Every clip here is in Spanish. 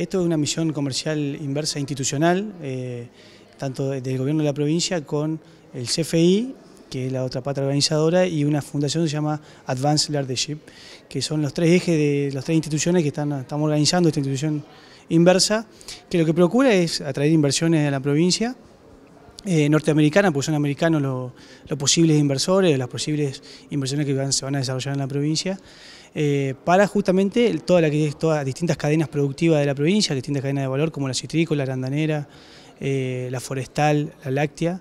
Esto es una misión comercial inversa institucional, eh, tanto del gobierno de la provincia con el CFI, que es la otra pata organizadora, y una fundación que se llama Advanced Leadership, que son los tres ejes de las tres instituciones que están, estamos organizando esta institución inversa, que lo que procura es atraer inversiones a la provincia, eh, norteamericana, porque son americanos los, posibles inversores, las posibles inversiones que se van a desarrollar en la provincia, eh, para justamente todas las distintas cadenas productivas de la provincia, distintas cadenas de valor como la citrícola, la arandanera, eh, la forestal, la láctea,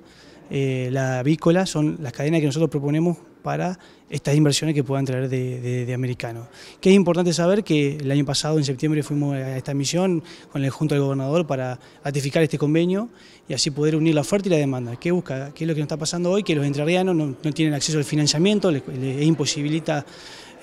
eh, la avícola, son las cadenas que nosotros proponemos para estas inversiones que puedan traer de, americanos. Que es importante saber que el año pasado, en septiembre, fuimos a esta misión con el Junto al Gobernador para ratificar este convenio y así poder unir la oferta y la demanda. ¿Qué busca? ¿Qué es lo que nos está pasando hoy? Que los entrerrianos no, tienen acceso al financiamiento, les imposibilita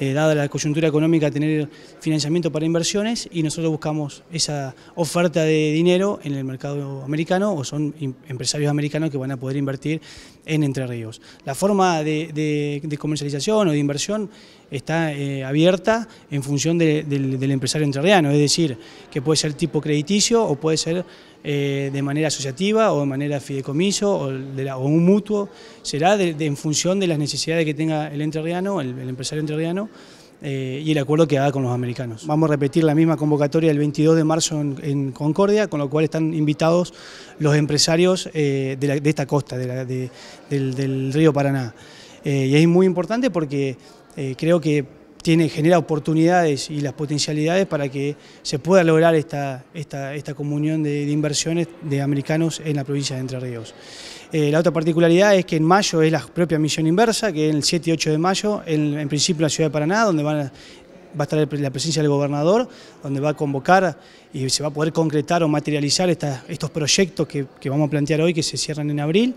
eh, dada la coyuntura económica, tener financiamiento para inversiones y nosotros buscamos esa oferta de dinero en el mercado americano o son em, empresarios americanos que van a poder invertir en Entre Ríos. La forma de, comercialización o de inversión está eh, abierta en función del, del empresario entrerriano, es decir, que puede ser tipo crediticio o puede ser eh, de manera asociativa o de manera fideicomiso o, de un mutuo, será en función de las necesidades que tenga el entrerriano, el, empresario entrerriano, eh, y el acuerdo que haga con los americanos. Vamos a repetir la misma convocatoria el 22 de marzo en, Concordia, con lo cual están invitados los empresarios eh, de, esta costa, del, río Paraná. y es muy importante porque creo que genera oportunidades y las potencialidades para que se pueda lograr esta, esta, comunión de, inversiones de americanos en la provincia de Entre Ríos. Eh, la otra particularidad es que en mayo es la propia misión inversa, que es el 7 y 8 de mayo, en, principio en la ciudad de Paraná, donde va a estar la presencia del gobernador, donde va a convocar y se va a poder concretar o materializar estos proyectos que, vamos a plantear hoy, que se cierran en abril.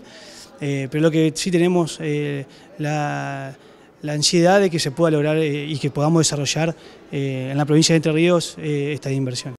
Eh, pero lo que sí tenemos eh, la la ansiedad de que se pueda lograr eh, y que podamos desarrollar eh, en la provincia de Entre Ríos eh, esta inversión.